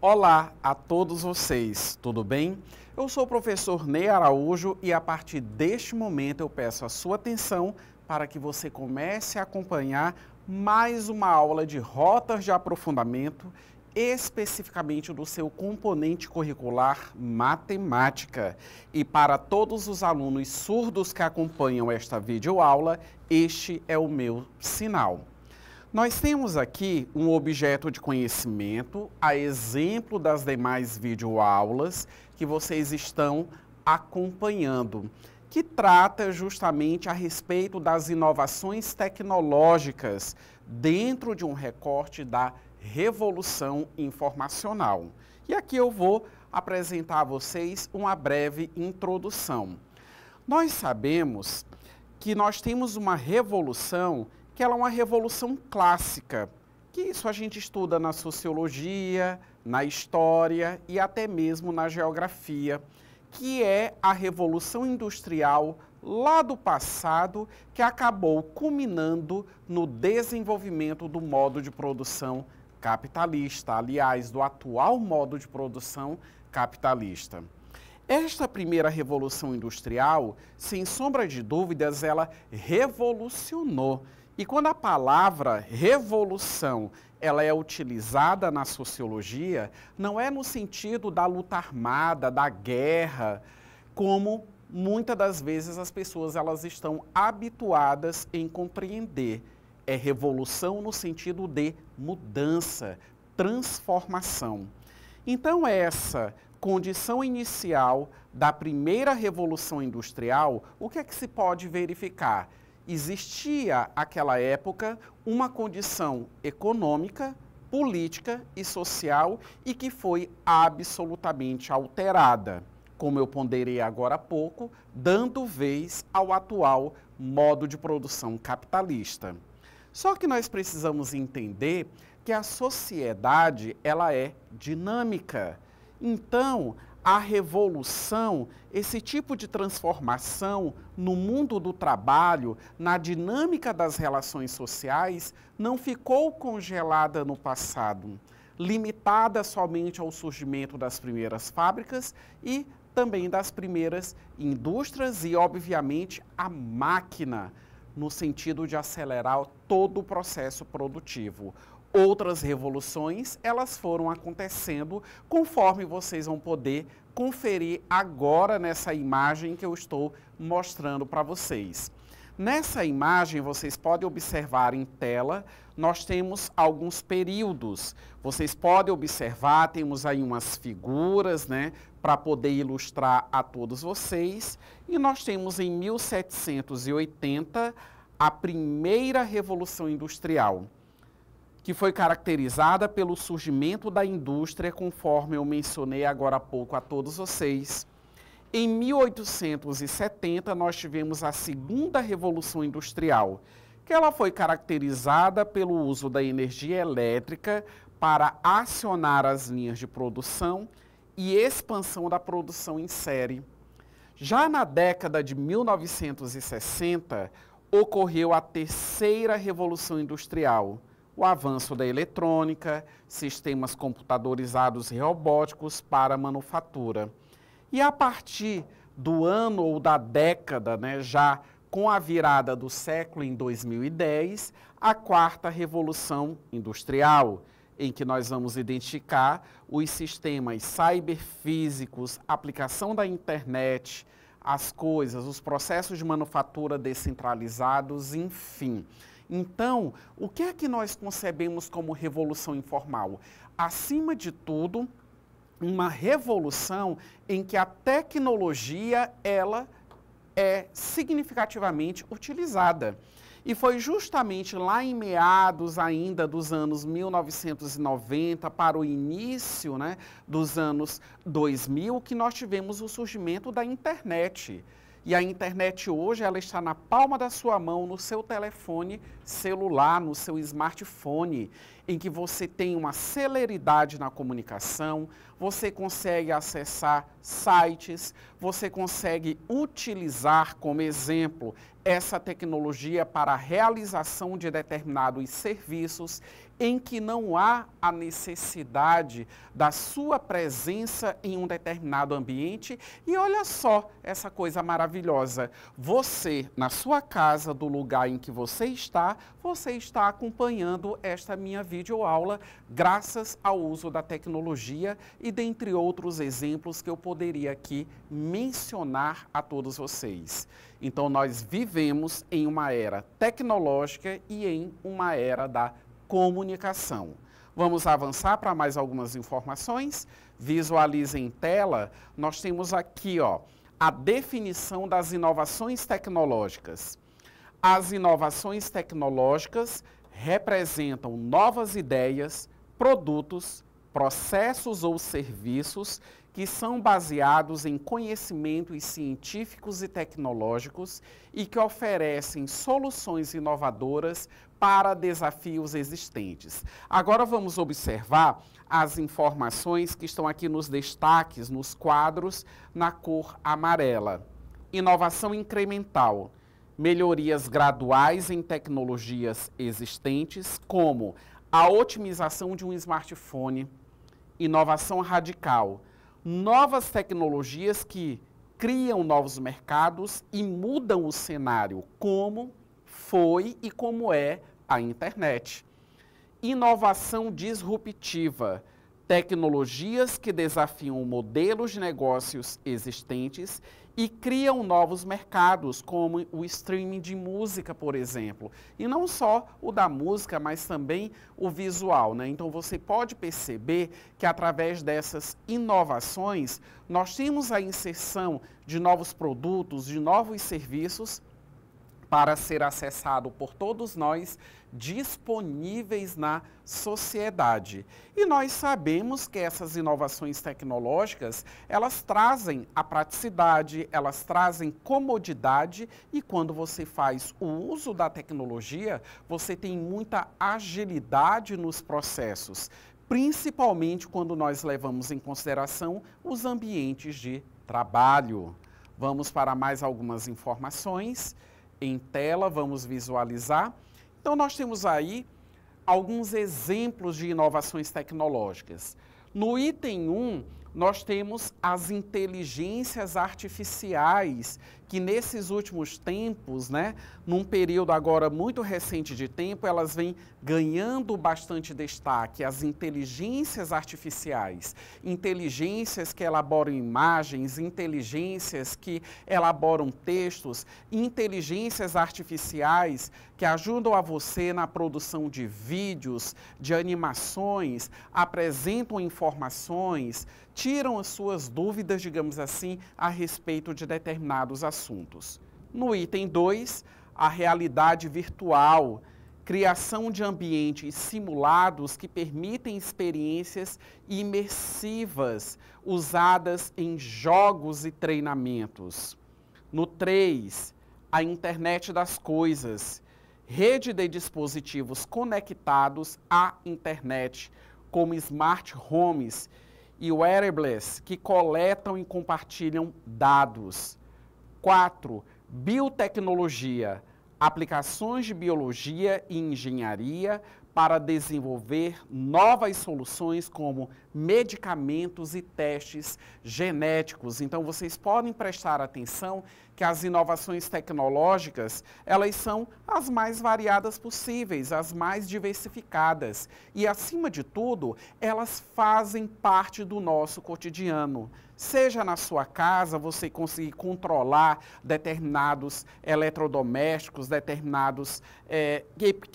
Olá a todos vocês, tudo bem? Eu sou o professor Ney Araújo e a partir deste momento eu peço a sua atenção para que você comece a acompanhar mais uma aula de rotas de aprofundamento, especificamente do seu componente curricular matemática. E para todos os alunos surdos que acompanham esta videoaula, este é o meu sinal. Nós temos aqui um objeto de conhecimento, a exemplo das demais videoaulas que vocês estão acompanhando, que trata justamente a respeito das inovações tecnológicas dentro de um recorte da revolução informacional. E aqui eu vou apresentar a vocês uma breve introdução. Nós sabemos que nós temos uma revolução que ela é uma revolução clássica, que isso a gente estuda na sociologia, na história e até mesmo na geografia, que é a revolução industrial lá do passado que acabou culminando no desenvolvimento do modo de produção capitalista, aliás, do atual modo de produção capitalista. Esta primeira revolução industrial, sem sombra de dúvidas, ela revolucionou e quando a palavra revolução ela é utilizada na sociologia, não é no sentido da luta armada, da guerra, como muitas das vezes as pessoas elas estão habituadas em compreender. É revolução no sentido de mudança, transformação. Então essa condição inicial da primeira revolução industrial, o que é que se pode verificar? existia àquela época uma condição econômica, política e social e que foi absolutamente alterada, como eu ponderei agora há pouco, dando vez ao atual modo de produção capitalista. Só que nós precisamos entender que a sociedade ela é dinâmica. Então, a revolução, esse tipo de transformação no mundo do trabalho, na dinâmica das relações sociais, não ficou congelada no passado, limitada somente ao surgimento das primeiras fábricas e também das primeiras indústrias e, obviamente, a máquina, no sentido de acelerar todo o processo produtivo. Outras revoluções, elas foram acontecendo conforme vocês vão poder conferir agora nessa imagem que eu estou mostrando para vocês. Nessa imagem, vocês podem observar em tela, nós temos alguns períodos. Vocês podem observar, temos aí umas figuras, né, para poder ilustrar a todos vocês. E nós temos em 1780 a primeira Revolução Industrial que foi caracterizada pelo surgimento da indústria, conforme eu mencionei agora há pouco a todos vocês. Em 1870, nós tivemos a segunda revolução industrial, que ela foi caracterizada pelo uso da energia elétrica para acionar as linhas de produção e expansão da produção em série. Já na década de 1960, ocorreu a terceira revolução industrial, o avanço da eletrônica, sistemas computadorizados e robóticos para a manufatura. E a partir do ano ou da década, né, já com a virada do século em 2010, a quarta revolução industrial, em que nós vamos identificar os sistemas cyberfísicos, aplicação da internet, as coisas, os processos de manufatura descentralizados, enfim. Então, o que é que nós concebemos como revolução informal? Acima de tudo, uma revolução em que a tecnologia ela é significativamente utilizada. E foi justamente lá em meados ainda dos anos 1990 para o início né, dos anos 2000 que nós tivemos o surgimento da internet. E a internet hoje ela está na palma da sua mão, no seu telefone celular, no seu smartphone, em que você tem uma celeridade na comunicação, você consegue acessar sites, você consegue utilizar como exemplo essa tecnologia para a realização de determinados serviços em que não há a necessidade da sua presença em um determinado ambiente. E olha só essa coisa maravilhosa. Você, na sua casa, do lugar em que você está, você está acompanhando esta minha videoaula graças ao uso da tecnologia e e dentre outros exemplos que eu poderia aqui mencionar a todos vocês. Então, nós vivemos em uma era tecnológica e em uma era da comunicação. Vamos avançar para mais algumas informações? Visualize em tela, nós temos aqui ó, a definição das inovações tecnológicas. As inovações tecnológicas representam novas ideias, produtos, processos ou serviços que são baseados em conhecimentos científicos e tecnológicos e que oferecem soluções inovadoras para desafios existentes. Agora vamos observar as informações que estão aqui nos destaques, nos quadros, na cor amarela. Inovação incremental melhorias graduais em tecnologias existentes, como a otimização de um smartphone, inovação radical, novas tecnologias que criam novos mercados e mudam o cenário, como foi e como é a internet. Inovação disruptiva, tecnologias que desafiam modelos de negócios existentes e criam novos mercados, como o streaming de música, por exemplo. E não só o da música, mas também o visual. Né? Então você pode perceber que através dessas inovações, nós temos a inserção de novos produtos, de novos serviços para ser acessado por todos nós, disponíveis na sociedade. E nós sabemos que essas inovações tecnológicas, elas trazem a praticidade, elas trazem comodidade e quando você faz o uso da tecnologia, você tem muita agilidade nos processos, principalmente quando nós levamos em consideração os ambientes de trabalho. Vamos para mais algumas informações em tela, vamos visualizar. Então, nós temos aí alguns exemplos de inovações tecnológicas. No item 1, nós temos as inteligências artificiais que nesses últimos tempos, né, num período agora muito recente de tempo, elas vêm ganhando bastante destaque as inteligências artificiais, inteligências que elaboram imagens, inteligências que elaboram textos, inteligências artificiais que ajudam a você na produção de vídeos, de animações, apresentam informações, tiram as suas dúvidas, digamos assim, a respeito de determinados assuntos assuntos. No item 2, a realidade virtual, criação de ambientes simulados que permitem experiências imersivas usadas em jogos e treinamentos. No 3, a internet das coisas, rede de dispositivos conectados à internet, como smart homes e wearables que coletam e compartilham dados. 4. Biotecnologia, aplicações de biologia e engenharia para desenvolver novas soluções como medicamentos e testes genéticos. Então, vocês podem prestar atenção que as inovações tecnológicas, elas são as mais variadas possíveis, as mais diversificadas e acima de tudo, elas fazem parte do nosso cotidiano. Seja na sua casa você conseguir controlar determinados eletrodomésticos, determinados é,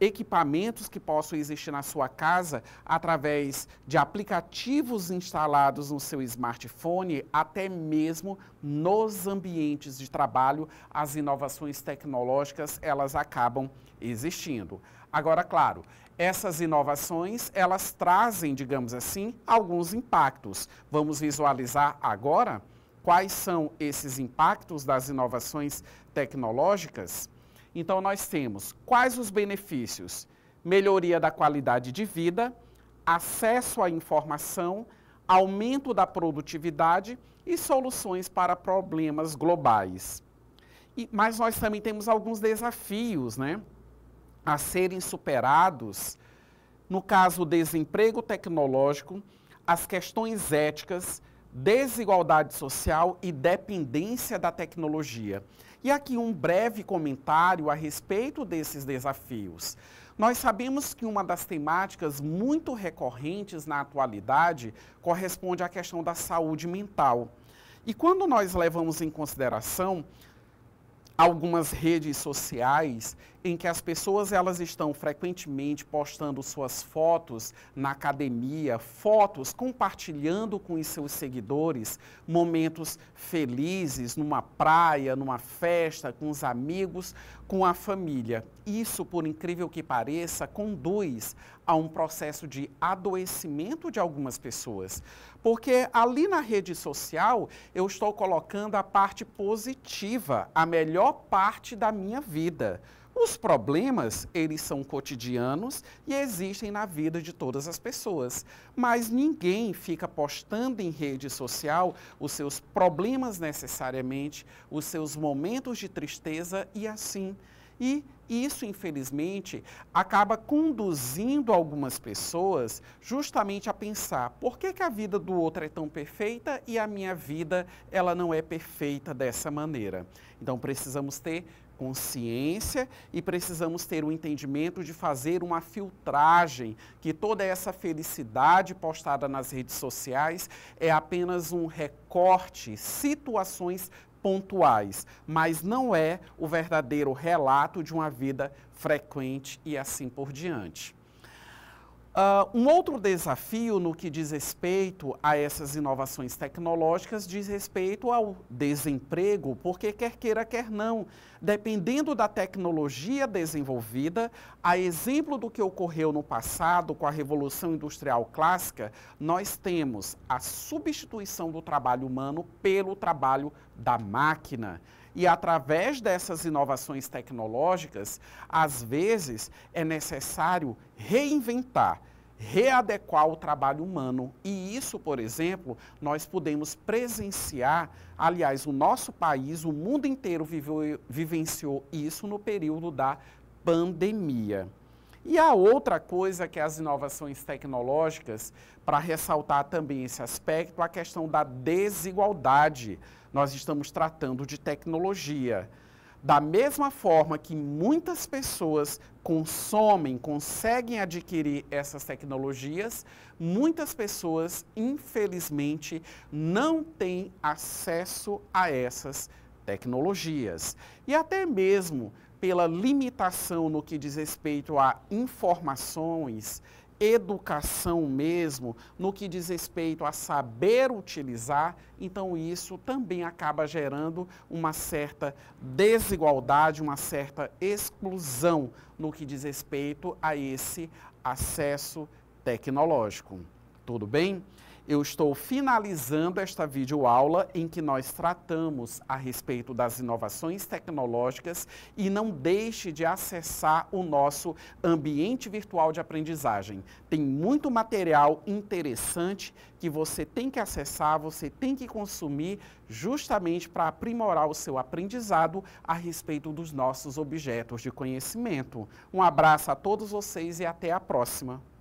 equipamentos que possam existir na sua casa através de aplicativos instalados no seu smartphone, até mesmo nos ambientes de trabalho trabalho, as inovações tecnológicas, elas acabam existindo. Agora, claro, essas inovações, elas trazem, digamos assim, alguns impactos. Vamos visualizar agora quais são esses impactos das inovações tecnológicas? Então, nós temos quais os benefícios? Melhoria da qualidade de vida, acesso à informação, aumento da produtividade e soluções para problemas globais. E, mas nós também temos alguns desafios né, a serem superados. No caso, o desemprego tecnológico, as questões éticas, desigualdade social e dependência da tecnologia. E aqui um breve comentário a respeito desses desafios. Nós sabemos que uma das temáticas muito recorrentes na atualidade corresponde à questão da saúde mental. E quando nós levamos em consideração algumas redes sociais em que as pessoas elas estão frequentemente postando suas fotos na academia, fotos compartilhando com os seus seguidores momentos felizes numa praia, numa festa, com os amigos, com a família. Isso, por incrível que pareça, conduz a um processo de adoecimento de algumas pessoas. Porque ali na rede social eu estou colocando a parte positiva, a melhor parte da minha vida. Os problemas, eles são cotidianos e existem na vida de todas as pessoas. Mas ninguém fica postando em rede social os seus problemas necessariamente, os seus momentos de tristeza e assim. E isso, infelizmente, acaba conduzindo algumas pessoas justamente a pensar por que, que a vida do outro é tão perfeita e a minha vida ela não é perfeita dessa maneira. Então, precisamos ter consciência e precisamos ter o um entendimento de fazer uma filtragem, que toda essa felicidade postada nas redes sociais é apenas um recorte, situações pontuais, mas não é o verdadeiro relato de uma vida frequente e assim por diante. Uh, um outro desafio no que diz respeito a essas inovações tecnológicas diz respeito ao desemprego, porque quer queira, quer não, dependendo da tecnologia desenvolvida, a exemplo do que ocorreu no passado com a Revolução Industrial Clássica, nós temos a substituição do trabalho humano pelo trabalho da máquina. E através dessas inovações tecnológicas, às vezes é necessário reinventar, readequar o trabalho humano. E isso, por exemplo, nós podemos presenciar, aliás, o nosso país, o mundo inteiro viveu, vivenciou isso no período da pandemia. E a outra coisa que as inovações tecnológicas, para ressaltar também esse aspecto, a questão da desigualdade. Nós estamos tratando de tecnologia. Da mesma forma que muitas pessoas consomem, conseguem adquirir essas tecnologias, muitas pessoas, infelizmente, não têm acesso a essas tecnologias. E até mesmo pela limitação no que diz respeito a informações, educação mesmo, no que diz respeito a saber utilizar, então isso também acaba gerando uma certa desigualdade, uma certa exclusão no que diz respeito a esse acesso tecnológico. Tudo bem? eu estou finalizando esta videoaula em que nós tratamos a respeito das inovações tecnológicas e não deixe de acessar o nosso ambiente virtual de aprendizagem. Tem muito material interessante que você tem que acessar, você tem que consumir justamente para aprimorar o seu aprendizado a respeito dos nossos objetos de conhecimento. Um abraço a todos vocês e até a próxima.